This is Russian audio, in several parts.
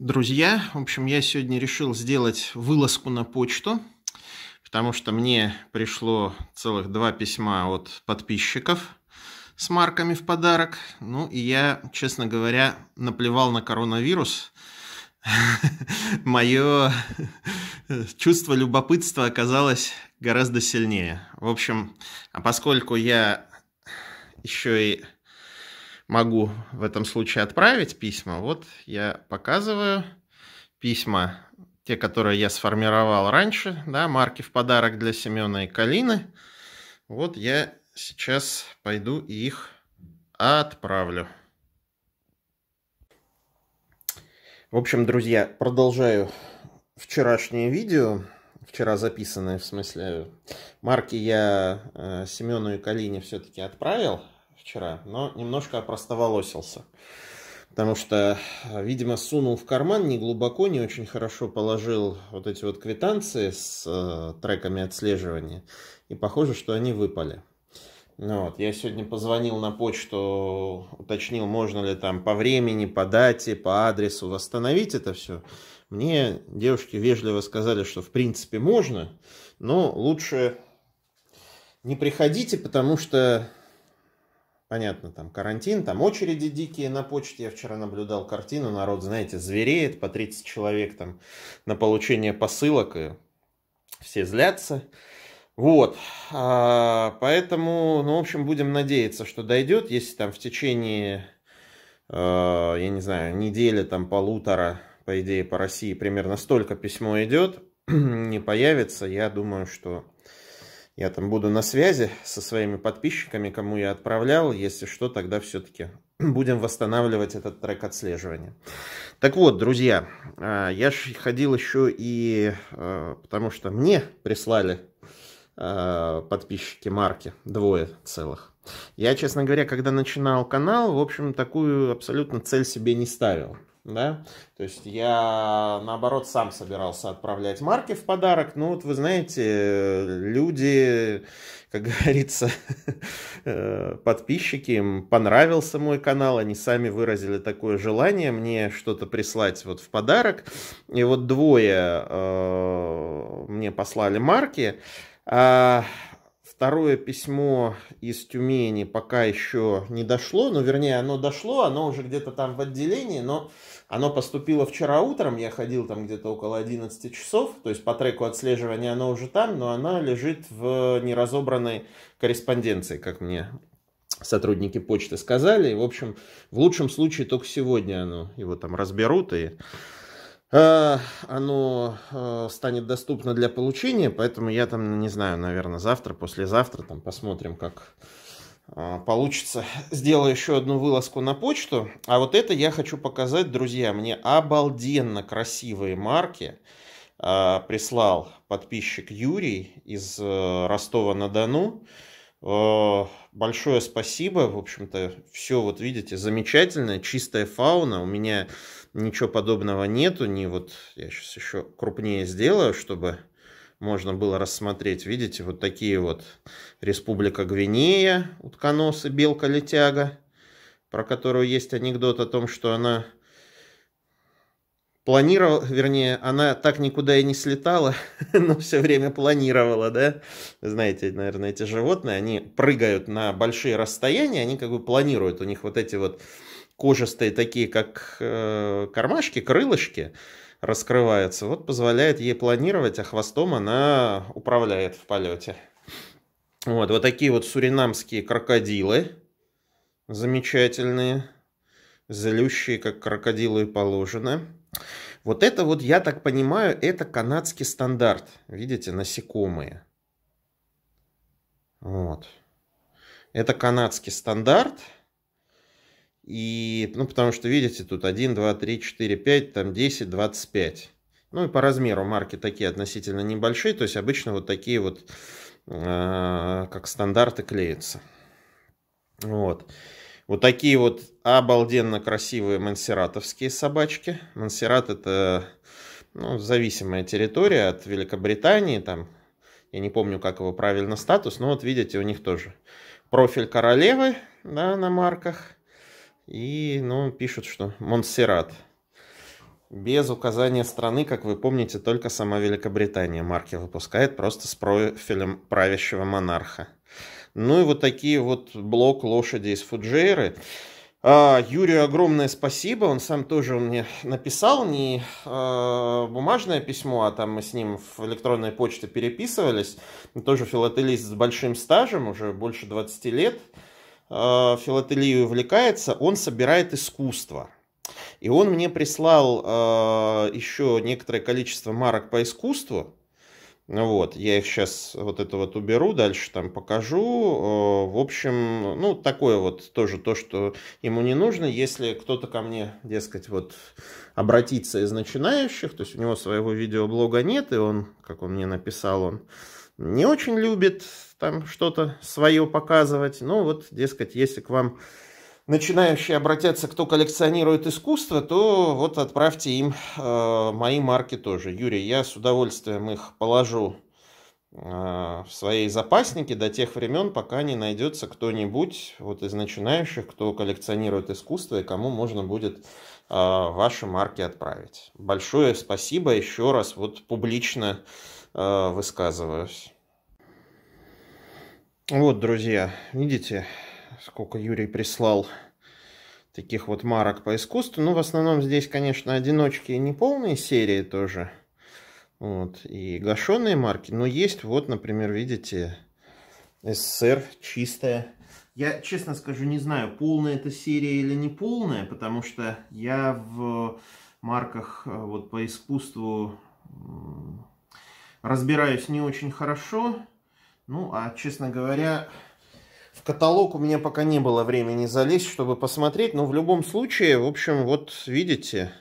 Друзья, в общем, я сегодня решил сделать вылазку на почту, потому что мне пришло целых два письма от подписчиков с марками в подарок. Ну и я, честно говоря, наплевал на коронавирус. Мое чувство любопытства оказалось гораздо сильнее. В общем, а поскольку я еще и могу в этом случае отправить письма. Вот я показываю письма, те, которые я сформировал раньше, да, марки в подарок для Семена и Калины. Вот я сейчас пойду и их отправлю. В общем, друзья, продолжаю вчерашнее видео, вчера записанное, в смысле, марки я э, Семену и Калине все-таки отправил, вчера, но немножко опростоволосился. Потому что, видимо, сунул в карман не глубоко, не очень хорошо положил вот эти вот квитанции с э, треками отслеживания. И похоже, что они выпали. Ну вот, я сегодня позвонил на почту, уточнил, можно ли там по времени, по дате, по адресу восстановить это все. Мне девушки вежливо сказали, что в принципе можно, но лучше не приходите, потому что Понятно, там карантин, там очереди дикие на почте. Я вчера наблюдал картину, народ, знаете, звереет, по 30 человек там на получение посылок, и все злятся. Вот, а, поэтому, ну, в общем, будем надеяться, что дойдет, если там в течение, э, я не знаю, недели, там, полутора, по идее, по России примерно столько письмо идет, не появится, я думаю, что я там буду на связи со своими подписчиками, кому я отправлял. Если что, тогда все-таки будем восстанавливать этот трек отслеживания. Так вот, друзья, а, я же ходил еще и... А, потому что мне прислали а, подписчики марки, двое целых. Я, честно говоря, когда начинал канал, в общем, такую абсолютно цель себе не ставил да, то есть я, наоборот, сам собирался отправлять марки в подарок, но ну, вот вы знаете, люди, как говорится, э, подписчики, им понравился мой канал, они сами выразили такое желание мне что-то прислать вот в подарок, и вот двое э, мне послали марки, а, Второе письмо из Тюмени пока еще не дошло, ну, вернее, оно дошло, оно уже где-то там в отделении, но оно поступило вчера утром, я ходил там где-то около 11 часов, то есть по треку отслеживания оно уже там, но она лежит в неразобранной корреспонденции, как мне сотрудники почты сказали, и, в общем, в лучшем случае только сегодня оно его там разберут и Э, оно э, станет доступно для получения, поэтому я там, не знаю, наверное, завтра, послезавтра там посмотрим, как э, получится. Сделаю еще одну вылазку на почту. А вот это я хочу показать, друзья. Мне обалденно красивые марки прислал подписчик Юрий из Ростова-на-Дону. Большое спасибо, в общем-то, все вот видите, замечательно, чистая фауна. У меня ничего подобного нету, ни вот я сейчас еще крупнее сделаю, чтобы можно было рассмотреть. Видите, вот такие вот Республика Гвинея, утконосы, белка-летяга, про которую есть анекдот о том, что она планировала, вернее, она так никуда и не слетала, но все время планировала, да? Знаете, наверное, эти животные, они прыгают на большие расстояния, они как бы планируют, у них вот эти вот кожистые такие, как э, кармашки, крылышки раскрываются. Вот позволяет ей планировать, а хвостом она управляет в полете. Вот, вот такие вот суринамские крокодилы замечательные, злющие, как крокодилу и положено. Вот это вот, я так понимаю, это канадский стандарт. Видите, насекомые. Вот. Это канадский стандарт. И, ну, потому что, видите, тут 1, 2, 3, 4, 5, там 10, 25. Ну и по размеру марки такие относительно небольшие, то есть обычно вот такие вот, э, как стандарты, клеятся. Вот. Вот такие вот обалденно красивые мансератовские собачки. Мансерат это ну, зависимая территория от Великобритании, там, я не помню, как его правильно статус, но вот видите, у них тоже профиль королевы да, на марках – и, ну, пишут, что Монсеррат. Без указания страны, как вы помните, только сама Великобритания марки выпускает, просто с профилем правящего монарха. Ну и вот такие вот блок лошади из Фуджейры. А, Юрию огромное спасибо, он сам тоже мне написал не а, бумажное письмо, а там мы с ним в электронной почте переписывались. Он тоже филателист с большим стажем, уже больше 20 лет. Э, филателию увлекается, он собирает искусство. И он мне прислал э, еще некоторое количество марок по искусству. Вот, я их сейчас вот это вот уберу, дальше там покажу. Э, в общем, ну, такое вот тоже то, что ему не нужно. Если кто-то ко мне, дескать, вот обратиться из начинающих, то есть у него своего видеоблога нет, и он, как он мне написал, он не очень любит там что-то свое показывать. Ну вот, дескать, если к вам начинающие обратятся, кто коллекционирует искусство, то вот отправьте им э, мои марки тоже. Юрий, я с удовольствием их положу э, в своей запаснике до тех времен, пока не найдется кто-нибудь вот из начинающих, кто коллекционирует искусство и кому можно будет э, ваши марки отправить. Большое спасибо еще раз, вот публично э, высказываюсь. Вот, друзья, видите, сколько Юрий прислал таких вот марок по искусству. Ну, в основном здесь, конечно, одиночки и неполные серии тоже. Вот, и гашеные марки. Но есть вот, например, видите, СССР чистая. Я, честно скажу, не знаю, полная эта серия или не полная, потому что я в марках э, вот по искусству разбираюсь не очень хорошо. Ну, а, честно говоря, в каталог у меня пока не было времени залезть, чтобы посмотреть. Но в любом случае, в общем, вот видите,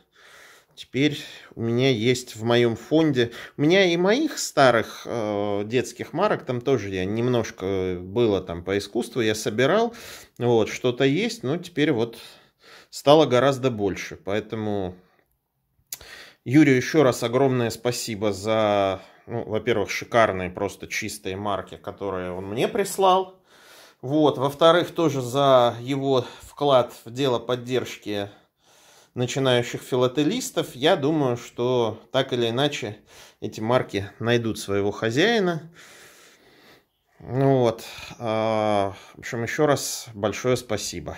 теперь у меня есть в моем фонде. У меня и моих старых э, детских марок там тоже я немножко э, было там по искусству, я собирал. Вот, что-то есть, но теперь вот стало гораздо больше. Поэтому Юрию еще раз огромное спасибо за ну, во-первых, шикарные просто чистые марки, которые он мне прислал. Вот, во-вторых, тоже за его вклад в дело поддержки начинающих филателистов, я думаю, что так или иначе эти марки найдут своего хозяина. Ну вот, а, в общем, еще раз большое спасибо.